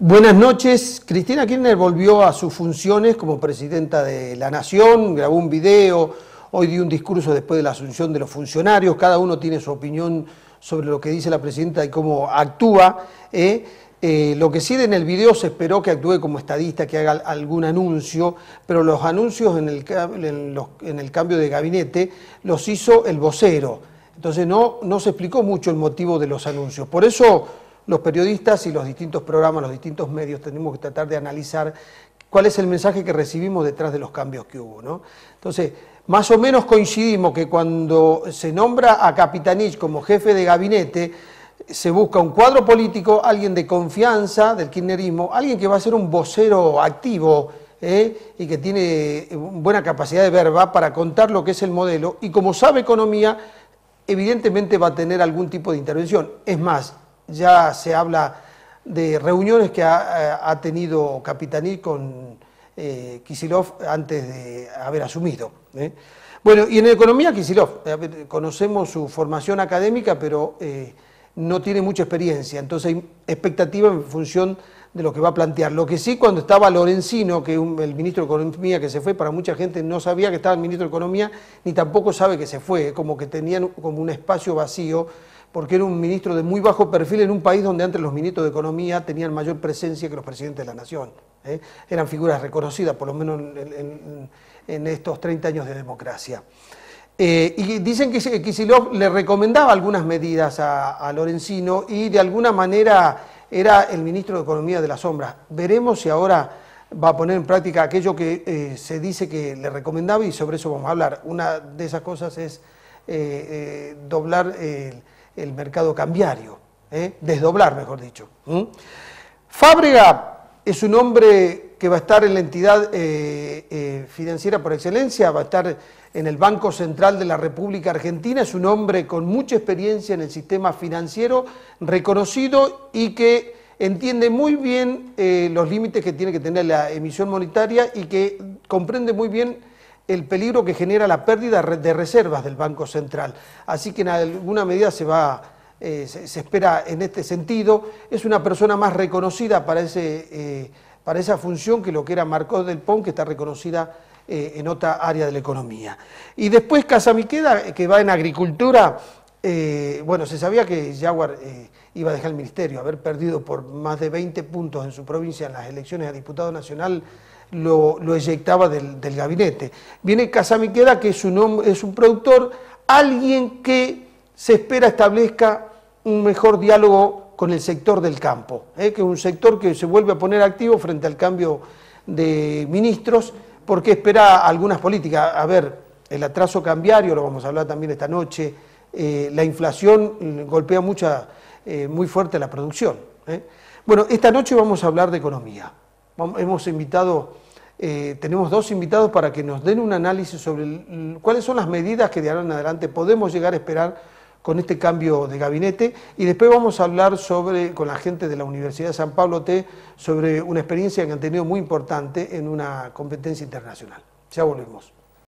Buenas noches. Cristina Kirchner volvió a sus funciones como presidenta de la Nación, grabó un video, hoy dio un discurso después de la asunción de los funcionarios, cada uno tiene su opinión sobre lo que dice la presidenta y cómo actúa. ¿eh? Eh, lo que sí en el video se esperó que actúe como estadista, que haga algún anuncio, pero los anuncios en el, cambio de gabinete los hizo el vocero. Entonces no, no se explicó mucho el motivo de los anuncios. Por eso los periodistas y los distintos programas, los distintos medios, tenemos que tratar de analizar cuál es el mensaje que recibimos detrás de los cambios que hubo. ¿no? Entonces, más o menos coincidimos que cuando se nombra a Capitanich como jefe de gabinete, se busca un cuadro político, alguien de confianza del kirchnerismo, alguien que va a ser un vocero activo ¿eh? y que tiene eh, buena capacidad de verba para contar lo que es el modelo y como sabe economía, evidentemente va a tener algún tipo de intervención. Es más, ya se habla de reuniones que ha, eh, tenido Capitaní con eh, Kisilov antes de haber asumido. ¿eh? Bueno, y en economía Kisilov, conocemos su formación académica, pero eh, no tiene mucha experiencia, entonces hay expectativa en función de lo que va a plantear. Lo que sí, cuando estaba Lorenzino, que el ministro de Economía que se fue, para mucha gente no sabía que estaba el ministro de Economía, ni tampoco sabe que se fue, como que tenían como un espacio vacío porque era un ministro de muy bajo perfil en un país donde antes los ministros de Economía tenían mayor presencia que los presidentes de la nación. ¿eh? Eran figuras reconocidas, por lo menos en, estos 30 años de democracia. Eh, y dicen que Kisilov le recomendaba algunas medidas a, Lorenzino y de alguna manera era el ministro de Economía de las Sombras. Veremos si ahora va a poner en práctica aquello que eh, se dice que le recomendaba y sobre eso vamos a hablar. Una de esas cosas es doblar... el el mercado cambiario, ¿eh? desdoblar, mejor dicho. Fábrega es un hombre que va a estar en la entidad eh, eh, financiera por excelencia, va a estar en el Banco Central de la República Argentina, es un hombre con mucha experiencia en el sistema financiero, reconocido y que entiende muy bien los límites que tiene que tener la emisión monetaria y que comprende muy bien el peligro que genera la pérdida de reservas del Banco Central. Así que en alguna medida se va... Eh, se, espera en este sentido, es una persona más reconocida para, ese, eh, para esa función que lo que era Marcos del Pon, que está reconocida eh, en otra área de la economía. Y después Casamiqueda, que va en agricultura, bueno, se sabía que Jaguar iba a dejar el ministerio, haber perdido por más de 20 puntos en su provincia en las elecciones a diputado nacional lo, eyectaba del, gabinete. Viene Casamiqueda, que es un, productor, alguien que se espera establezca un mejor diálogo con el sector del campo, ¿eh? que es un sector que se vuelve a poner activo frente al cambio de ministros, porque espera algunas políticas. A ver, el atraso cambiario, lo vamos a hablar también esta noche, eh, la inflación golpea eh, muy fuerte la producción. Bueno, esta noche vamos a hablar de economía hemos invitado, eh, tenemos dos invitados para que nos den un análisis sobre cuáles son las medidas que de ahora en adelante podemos llegar a esperar con este cambio de gabinete y después vamos a hablar sobre, con la gente de la Universidad de San Pablo T sobre una experiencia que han tenido muy importante en una competencia internacional. Ya volvemos.